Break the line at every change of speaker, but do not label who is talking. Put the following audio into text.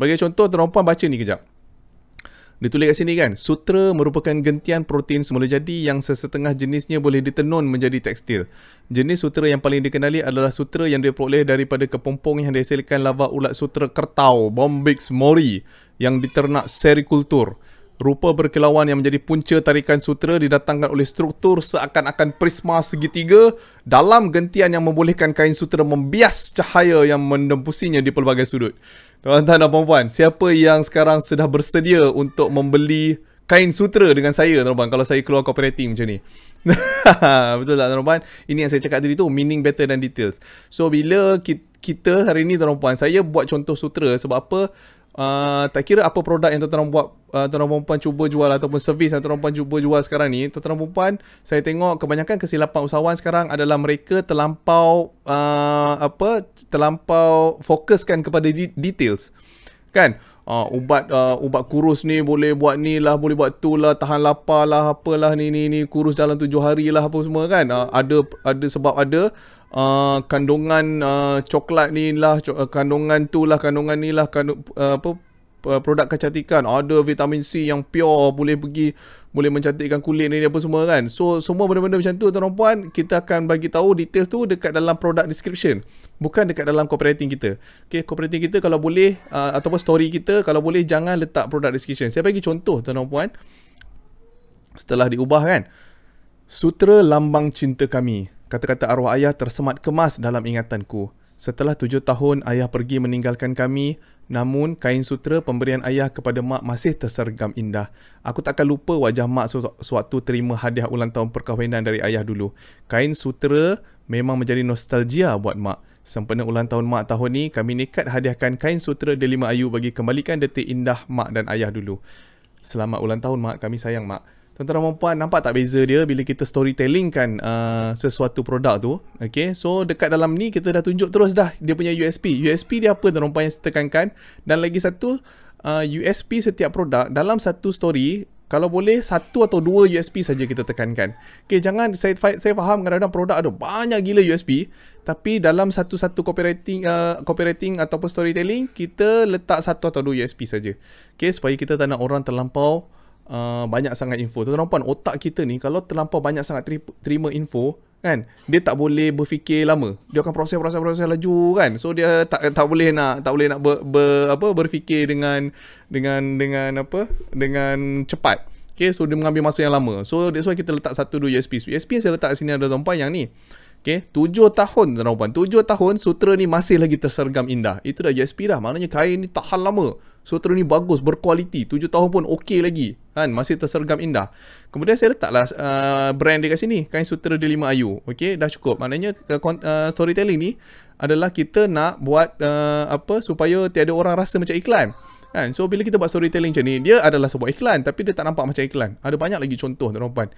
Bagi contoh, tuan-tuan baca ni kejap. Dia tulis kat sini kan, sutra merupakan gentian protein semula jadi yang sesetengah jenisnya boleh ditenun menjadi tekstil. Jenis sutra yang paling dikenali adalah sutra yang diperoleh daripada kepompong yang dihasilkan lava ulat sutra kertau, Bombyx mori, yang diternak serikultur. Rupa berkilauan yang menjadi punca tarikan sutera didatangkan oleh struktur seakan-akan prisma segitiga dalam gentian yang membolehkan kain sutera membias cahaya yang menembusinya di pelbagai sudut. Tuan-tuan dan puan-puan, siapa yang sekarang sudah bersedia untuk membeli kain sutera dengan saya tuan-tuan kalau saya keluar cooperating macam ni? Betul tak tuan-tuan? Ini yang saya cakap tadi tu, meaning better than details. So bila kita hari ni tuan-tuan, saya buat contoh sutera sebab apa? Uh, tak kira apa produk yang tuan-tuan buat uh, tuan-tuan perempuan cuba jual ataupun servis yang tuan-tuan perempuan cuba jual sekarang ni tuan-tuan perempuan saya tengok kebanyakan kesilapan usahawan sekarang adalah mereka terlampau uh, apa terlampau fokuskan kepada de- details kan uh, ubat uh, ubat kurus ni boleh buat ni lah boleh buat tu lah tahan lapar lah apalah ni ni ni kurus dalam tujuh hari lah apa semua kan uh, ada ada sebab ada uh, kandungan uh, coklat ni lah co- uh, kandungan tu lah kandungan ni lah kandung, uh, apa Uh, produk kecantikan ada vitamin C yang pure boleh pergi boleh mencantikkan kulit ni apa semua kan so semua benda-benda macam tu tuan puan kita akan bagi tahu detail tu dekat dalam product description bukan dekat dalam copywriting kita okey copywriting kita kalau boleh uh, ataupun story kita kalau boleh jangan letak product description saya bagi contoh tuan puan setelah diubah kan sutra lambang cinta kami kata-kata arwah ayah tersemat kemas dalam ingatanku Setelah tujuh tahun, ayah pergi meninggalkan kami. Namun, kain sutra pemberian ayah kepada mak masih tersergam indah. Aku takkan lupa wajah mak sewaktu terima hadiah ulang tahun perkahwinan dari ayah dulu. Kain sutra memang menjadi nostalgia buat mak. Sempena ulang tahun mak tahun ni, kami nekat hadiahkan kain sutra Delima Ayu bagi kembalikan detik indah mak dan ayah dulu. Selamat ulang tahun mak, kami sayang mak tuan-tuan dan puan-puan nampak tak beza dia bila kita storytelling kan uh, sesuatu produk tu okay? so dekat dalam ni kita dah tunjuk terus dah dia punya USP USP dia apa tuan-tuan puan yang tekankan dan lagi satu uh, USP setiap produk dalam satu story kalau boleh satu atau dua USP saja kita tekankan. Okay, jangan saya fa- saya faham kadang-kadang produk ada banyak gila USP, tapi dalam satu-satu copywriting uh, copywriting ataupun storytelling kita letak satu atau dua USP saja. Okay, supaya kita tak nak orang terlampau uh, banyak sangat info. Tuan-tuan puan, otak kita ni kalau terlampau banyak sangat terima info, kan? Dia tak boleh berfikir lama. Dia akan proses-proses-proses laju kan. So dia tak tak boleh nak tak boleh nak ber, ber, apa berfikir dengan dengan dengan apa? dengan cepat. Okay, so dia mengambil masa yang lama. So that's why kita letak satu dua USB USP yang saya letak sini ada tuan-tuan yang ni. Okay, tujuh tahun tuan puan. Tujuh tahun sutra ni masih lagi tersergam indah. Itu dah USP dah. Maknanya kain ni tahan lama. Sutera ni bagus, berkualiti. Tujuh tahun pun okey lagi. Kan, masih tersergam indah. Kemudian saya letaklah uh, brand dekat sini. Kain sutera di Lima Ayu. Okay, dah cukup. Maknanya uh, storytelling ni adalah kita nak buat uh, apa supaya tiada orang rasa macam iklan. Kan? So, bila kita buat storytelling macam ni, dia adalah sebuah iklan. Tapi dia tak nampak macam iklan. Ada banyak lagi contoh tuan puan.